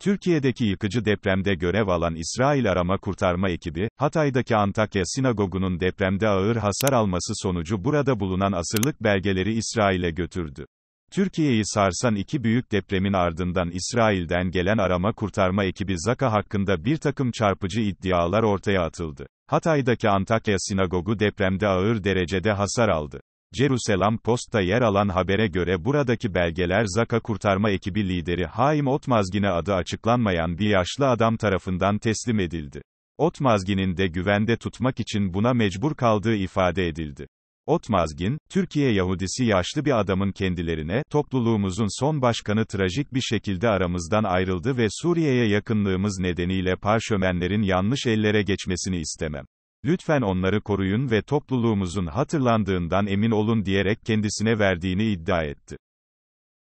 Türkiye'deki yıkıcı depremde görev alan İsrail Arama Kurtarma Ekibi, Hatay'daki Antakya Sinagogu'nun depremde ağır hasar alması sonucu burada bulunan asırlık belgeleri İsrail'e götürdü. Türkiye'yi sarsan iki büyük depremin ardından İsrail'den gelen arama kurtarma ekibi Zaka hakkında bir takım çarpıcı iddialar ortaya atıldı. Hatay'daki Antakya Sinagogu depremde ağır derecede hasar aldı. Jerusalem Post'ta yer alan habere göre buradaki belgeler Zaka kurtarma ekibi lideri Haim Otmazgin'e adı açıklanmayan bir yaşlı adam tarafından teslim edildi. Otmazgin'in de güvende tutmak için buna mecbur kaldığı ifade edildi. Otmazgin, Türkiye Yahudisi yaşlı bir adamın kendilerine, topluluğumuzun son başkanı trajik bir şekilde aramızdan ayrıldı ve Suriye'ye yakınlığımız nedeniyle parşömenlerin yanlış ellere geçmesini istemem lütfen onları koruyun ve topluluğumuzun hatırlandığından emin olun diyerek kendisine verdiğini iddia etti.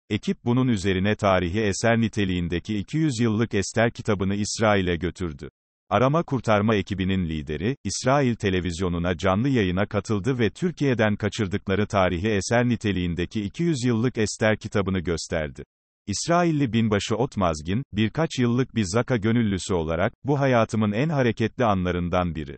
Ekip bunun üzerine tarihi eser niteliğindeki 200 yıllık Ester kitabını İsrail'e götürdü. Arama kurtarma ekibinin lideri, İsrail televizyonuna canlı yayına katıldı ve Türkiye'den kaçırdıkları tarihi eser niteliğindeki 200 yıllık Ester kitabını gösterdi. İsrailli binbaşı Otmazgin, birkaç yıllık bir Zaka gönüllüsü olarak, bu hayatımın en hareketli anlarından biri.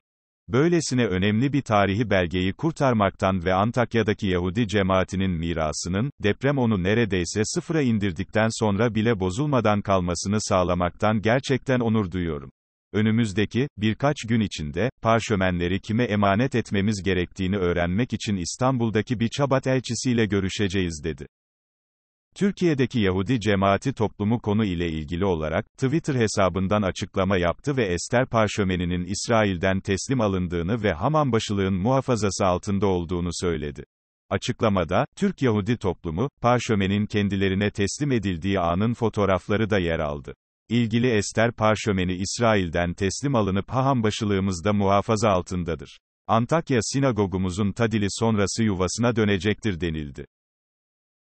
Böylesine önemli bir tarihi belgeyi kurtarmaktan ve Antakya'daki Yahudi cemaatinin mirasının, deprem onu neredeyse sıfıra indirdikten sonra bile bozulmadan kalmasını sağlamaktan gerçekten onur duyuyorum. Önümüzdeki, birkaç gün içinde, parşömenleri kime emanet etmemiz gerektiğini öğrenmek için İstanbul'daki bir Çabat elçisiyle görüşeceğiz dedi. Türkiye'deki Yahudi cemaati toplumu konu ile ilgili olarak, Twitter hesabından açıklama yaptı ve Ester Parşömeni'nin İsrail'den teslim alındığını ve Haman başılığın muhafazası altında olduğunu söyledi. Açıklamada, Türk Yahudi toplumu, Parşömen'in kendilerine teslim edildiği anın fotoğrafları da yer aldı. İlgili Ester Parşömeni İsrail'den teslim alınıp Haham başılığımızda muhafaza altındadır. Antakya sinagogumuzun tadili sonrası yuvasına dönecektir denildi.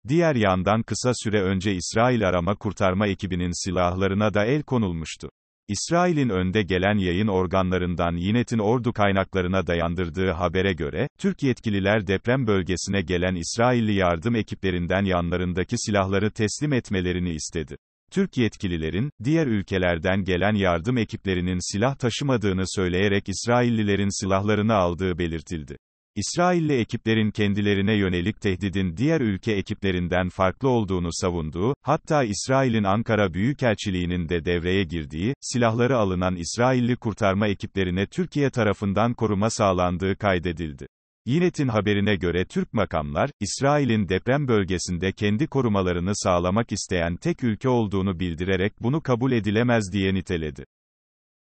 Diğer yandan kısa süre önce İsrail arama kurtarma ekibinin silahlarına da el konulmuştu. İsrail'in önde gelen yayın organlarından Yinet'in ordu kaynaklarına dayandırdığı habere göre, Türk yetkililer deprem bölgesine gelen İsrailli yardım ekiplerinden yanlarındaki silahları teslim etmelerini istedi. Türk yetkililerin, diğer ülkelerden gelen yardım ekiplerinin silah taşımadığını söyleyerek İsraillilerin silahlarını aldığı belirtildi. İsrailli ekiplerin kendilerine yönelik tehdidin diğer ülke ekiplerinden farklı olduğunu savunduğu, hatta İsrail'in Ankara Büyükelçiliği'nin de devreye girdiği, silahları alınan İsrailli kurtarma ekiplerine Türkiye tarafından koruma sağlandığı kaydedildi. Yinet'in haberine göre Türk makamlar, İsrail'in deprem bölgesinde kendi korumalarını sağlamak isteyen tek ülke olduğunu bildirerek bunu kabul edilemez diye niteledi.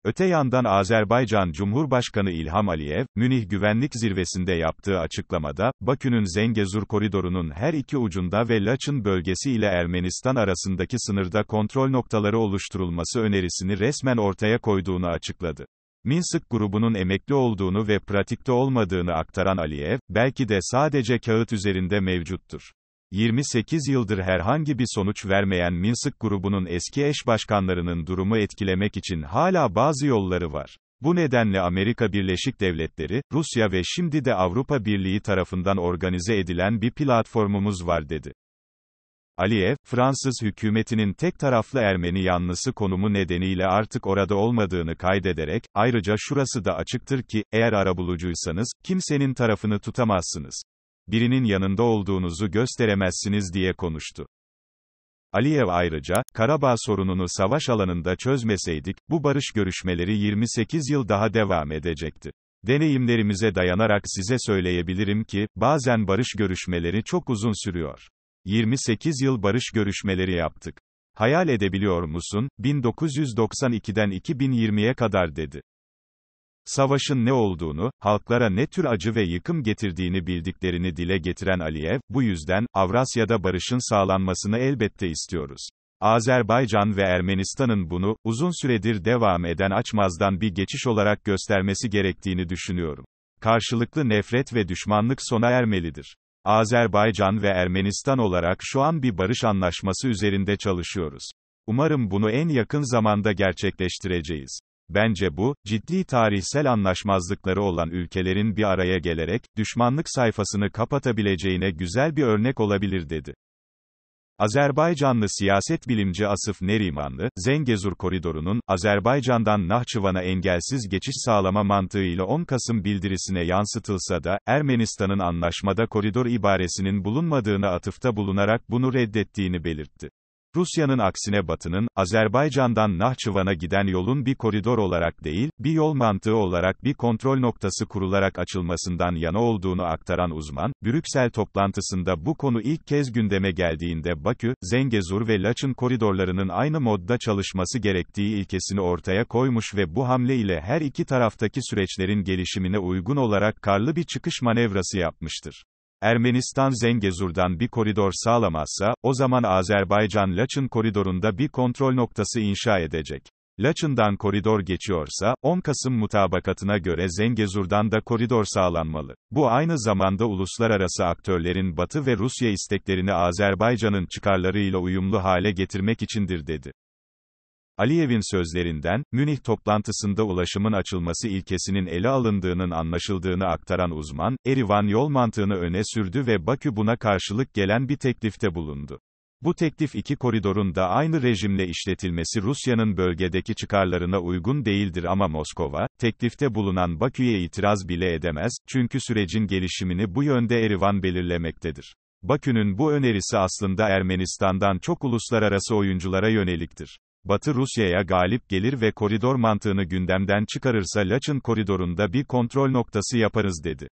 Öte yandan Azerbaycan Cumhurbaşkanı İlham Aliyev, Münih Güvenlik Zirvesi'nde yaptığı açıklamada, Bakü'nün Zengezur koridorunun her iki ucunda ve Laçın bölgesi ile Ermenistan arasındaki sınırda kontrol noktaları oluşturulması önerisini resmen ortaya koyduğunu açıkladı. Minsk grubunun emekli olduğunu ve pratikte olmadığını aktaran Aliyev, belki de sadece kağıt üzerinde mevcuttur. 28 yıldır herhangi bir sonuç vermeyen Minsk grubunun eski eş başkanlarının durumu etkilemek için hala bazı yolları var. Bu nedenle Amerika Birleşik Devletleri, Rusya ve şimdi de Avrupa Birliği tarafından organize edilen bir platformumuz var dedi. Aliyev, Fransız hükümetinin tek taraflı Ermeni yanlısı konumu nedeniyle artık orada olmadığını kaydederek, ayrıca şurası da açıktır ki, eğer arabulucuysanız, kimsenin tarafını tutamazsınız birinin yanında olduğunuzu gösteremezsiniz diye konuştu. Aliyev ayrıca, Karabağ sorununu savaş alanında çözmeseydik, bu barış görüşmeleri 28 yıl daha devam edecekti. Deneyimlerimize dayanarak size söyleyebilirim ki, bazen barış görüşmeleri çok uzun sürüyor. 28 yıl barış görüşmeleri yaptık. Hayal edebiliyor musun? 1992'den 2020'ye kadar dedi. Savaşın ne olduğunu, halklara ne tür acı ve yıkım getirdiğini bildiklerini dile getiren Aliyev, bu yüzden, Avrasya'da barışın sağlanmasını elbette istiyoruz. Azerbaycan ve Ermenistan'ın bunu, uzun süredir devam eden açmazdan bir geçiş olarak göstermesi gerektiğini düşünüyorum. Karşılıklı nefret ve düşmanlık sona ermelidir. Azerbaycan ve Ermenistan olarak şu an bir barış anlaşması üzerinde çalışıyoruz. Umarım bunu en yakın zamanda gerçekleştireceğiz. Bence bu, ciddi tarihsel anlaşmazlıkları olan ülkelerin bir araya gelerek, düşmanlık sayfasını kapatabileceğine güzel bir örnek olabilir dedi. Azerbaycanlı siyaset bilimci Asıf Nerimanlı, Zengezur koridorunun, Azerbaycan'dan Nahçıvan'a engelsiz geçiş sağlama mantığıyla 10 Kasım bildirisine yansıtılsa da, Ermenistan'ın anlaşmada koridor ibaresinin bulunmadığını atıfta bulunarak bunu reddettiğini belirtti. Rusya'nın aksine Batı'nın, Azerbaycan'dan Nahçıvan'a giden yolun bir koridor olarak değil, bir yol mantığı olarak bir kontrol noktası kurularak açılmasından yana olduğunu aktaran uzman, Brüksel toplantısında bu konu ilk kez gündeme geldiğinde Bakü, Zengezur ve Laçın koridorlarının aynı modda çalışması gerektiği ilkesini ortaya koymuş ve bu hamle ile her iki taraftaki süreçlerin gelişimine uygun olarak karlı bir çıkış manevrası yapmıştır. Ermenistan Zengezur'dan bir koridor sağlamazsa, o zaman Azerbaycan Laçın koridorunda bir kontrol noktası inşa edecek. Laçın'dan koridor geçiyorsa, 10 Kasım mutabakatına göre Zengezur'dan da koridor sağlanmalı. Bu aynı zamanda uluslararası aktörlerin Batı ve Rusya isteklerini Azerbaycan'ın çıkarlarıyla uyumlu hale getirmek içindir dedi. Aliyev'in sözlerinden, Münih toplantısında ulaşımın açılması ilkesinin ele alındığının anlaşıldığını aktaran uzman, Erivan yol mantığını öne sürdü ve Bakü buna karşılık gelen bir teklifte bulundu. Bu teklif iki koridorun da aynı rejimle işletilmesi Rusya'nın bölgedeki çıkarlarına uygun değildir ama Moskova, teklifte bulunan Bakü'ye itiraz bile edemez, çünkü sürecin gelişimini bu yönde Erivan belirlemektedir. Bakü'nün bu önerisi aslında Ermenistan'dan çok uluslararası oyunculara yöneliktir. Batı Rusya'ya galip gelir ve koridor mantığını gündemden çıkarırsa Laçın koridorunda bir kontrol noktası yaparız dedi.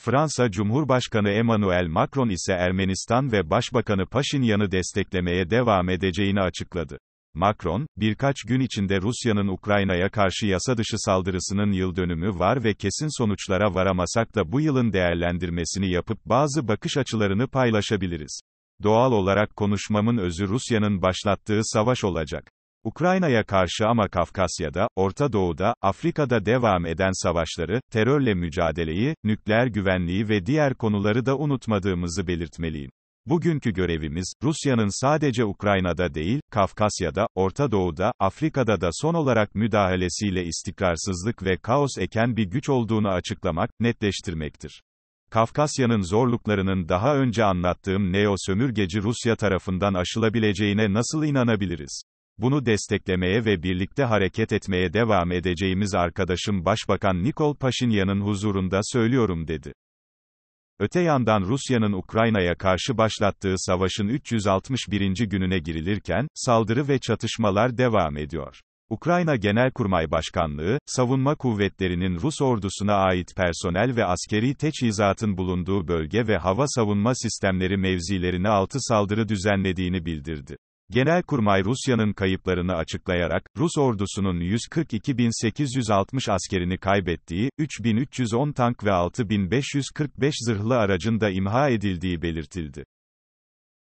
Fransa Cumhurbaşkanı Emmanuel Macron ise Ermenistan ve Başbakanı Paşinyan'ı desteklemeye devam edeceğini açıkladı. Macron, birkaç gün içinde Rusya'nın Ukrayna'ya karşı yasa dışı saldırısının yıl dönümü var ve kesin sonuçlara varamasak da bu yılın değerlendirmesini yapıp bazı bakış açılarını paylaşabiliriz. Doğal olarak konuşmamın özü Rusya'nın başlattığı savaş olacak. Ukrayna'ya karşı ama Kafkasya'da, Orta Doğu'da, Afrika'da devam eden savaşları, terörle mücadeleyi, nükleer güvenliği ve diğer konuları da unutmadığımızı belirtmeliyim. Bugünkü görevimiz, Rusya'nın sadece Ukrayna'da değil, Kafkasya'da, Orta Doğu'da, Afrika'da da son olarak müdahalesiyle istikrarsızlık ve kaos eken bir güç olduğunu açıklamak, netleştirmektir. Kafkasya'nın zorluklarının daha önce anlattığım neo-sömürgeci Rusya tarafından aşılabileceğine nasıl inanabiliriz? Bunu desteklemeye ve birlikte hareket etmeye devam edeceğimiz arkadaşım Başbakan Nikol Paşinyan'ın huzurunda söylüyorum dedi. Öte yandan Rusya'nın Ukrayna'ya karşı başlattığı savaşın 361. gününe girilirken, saldırı ve çatışmalar devam ediyor. Ukrayna Genelkurmay Başkanlığı, savunma kuvvetlerinin Rus ordusuna ait personel ve askeri teçhizatın bulunduğu bölge ve hava savunma sistemleri mevzilerine altı saldırı düzenlediğini bildirdi. Genelkurmay Rusya'nın kayıplarını açıklayarak, Rus ordusunun 142.860 askerini kaybettiği, 3.310 tank ve 6.545 zırhlı aracın da imha edildiği belirtildi.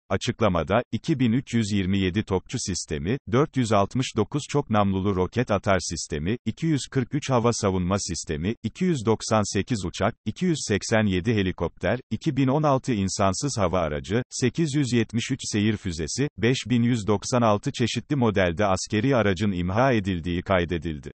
Açıklamada, 2327 topçu sistemi, 469 çok namlulu roket atar sistemi, 243 hava savunma sistemi, 298 uçak, 287 helikopter, 2016 insansız hava aracı, 873 seyir füzesi, 5196 çeşitli modelde askeri aracın imha edildiği kaydedildi.